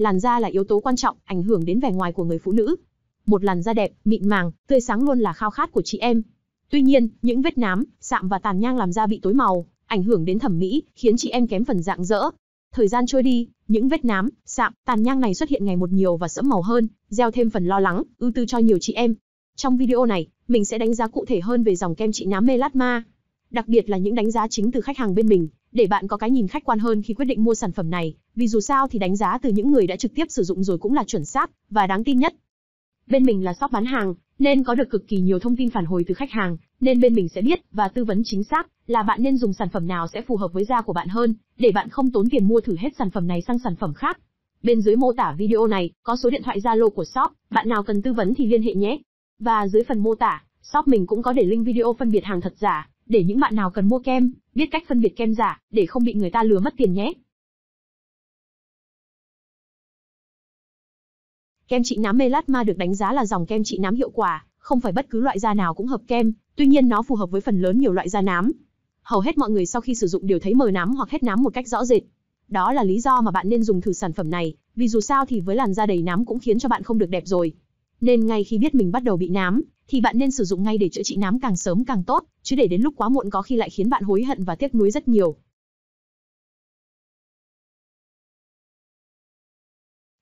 làn da là yếu tố quan trọng, ảnh hưởng đến vẻ ngoài của người phụ nữ. Một làn da đẹp, mịn màng, tươi sáng luôn là khao khát của chị em. Tuy nhiên, những vết nám, sạm và tàn nhang làm da bị tối màu, ảnh hưởng đến thẩm mỹ, khiến chị em kém phần dạng dỡ. Thời gian trôi đi, những vết nám, sạm, tàn nhang này xuất hiện ngày một nhiều và sẫm màu hơn, gieo thêm phần lo lắng, ưu tư cho nhiều chị em. Trong video này, mình sẽ đánh giá cụ thể hơn về dòng kem trị nám Melatma, đặc biệt là những đánh giá chính từ khách hàng bên mình để bạn có cái nhìn khách quan hơn khi quyết định mua sản phẩm này, vì dù sao thì đánh giá từ những người đã trực tiếp sử dụng rồi cũng là chuẩn xác và đáng tin nhất. Bên mình là shop bán hàng, nên có được cực kỳ nhiều thông tin phản hồi từ khách hàng, nên bên mình sẽ biết và tư vấn chính xác là bạn nên dùng sản phẩm nào sẽ phù hợp với da của bạn hơn, để bạn không tốn tiền mua thử hết sản phẩm này sang sản phẩm khác. Bên dưới mô tả video này có số điện thoại Zalo của shop, bạn nào cần tư vấn thì liên hệ nhé. Và dưới phần mô tả, shop mình cũng có để link video phân biệt hàng thật giả, để những bạn nào cần mua kem, biết cách phân biệt kem giả, để không bị người ta lừa mất tiền nhé. Kem trị nám Melasma được đánh giá là dòng kem trị nám hiệu quả, không phải bất cứ loại da nào cũng hợp kem, tuy nhiên nó phù hợp với phần lớn nhiều loại da nám. Hầu hết mọi người sau khi sử dụng đều thấy mờ nám hoặc hết nám một cách rõ rệt. Đó là lý do mà bạn nên dùng thử sản phẩm này, vì dù sao thì với làn da đầy nám cũng khiến cho bạn không được đẹp rồi. Nên ngay khi biết mình bắt đầu bị nám, thì bạn nên sử dụng ngay để chữa trị nám càng sớm càng tốt, chứ để đến lúc quá muộn có khi lại khiến bạn hối hận và tiếc nuối rất nhiều.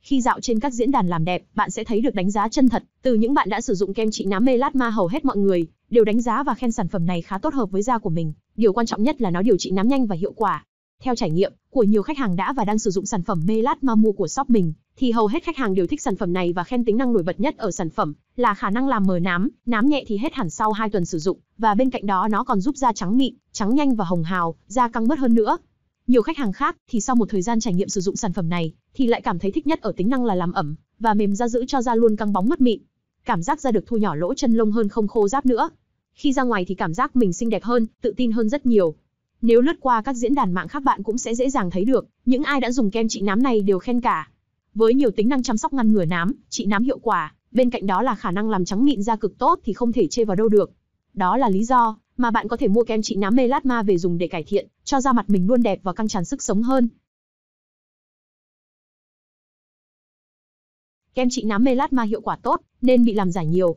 Khi dạo trên các diễn đàn làm đẹp, bạn sẽ thấy được đánh giá chân thật từ những bạn đã sử dụng kem trị nám Melasma hầu hết mọi người đều đánh giá và khen sản phẩm này khá tốt hợp với da của mình. Điều quan trọng nhất là nó điều trị nám nhanh và hiệu quả. Theo trải nghiệm của nhiều khách hàng đã và đang sử dụng sản phẩm Melat Mamu của shop mình, thì hầu hết khách hàng đều thích sản phẩm này và khen tính năng nổi bật nhất ở sản phẩm là khả năng làm mờ nám, nám nhẹ thì hết hẳn sau 2 tuần sử dụng, và bên cạnh đó nó còn giúp da trắng mịn, trắng nhanh và hồng hào, da căng bớt hơn nữa. Nhiều khách hàng khác thì sau một thời gian trải nghiệm sử dụng sản phẩm này thì lại cảm thấy thích nhất ở tính năng là làm ẩm và mềm da giữ cho da luôn căng bóng mất mịn. Cảm giác da được thu nhỏ lỗ chân lông hơn không khô ráp nữa. Khi ra ngoài thì cảm giác mình xinh đẹp hơn, tự tin hơn rất nhiều. Nếu lướt qua các diễn đàn mạng khác bạn cũng sẽ dễ dàng thấy được, những ai đã dùng kem trị nám này đều khen cả. Với nhiều tính năng chăm sóc ngăn ngừa nám, trị nám hiệu quả, bên cạnh đó là khả năng làm trắng mịn da cực tốt thì không thể chê vào đâu được. Đó là lý do mà bạn có thể mua kem trị nám melasma về dùng để cải thiện, cho da mặt mình luôn đẹp và căng tràn sức sống hơn. Kem trị nám melasma hiệu quả tốt, nên bị làm giả nhiều,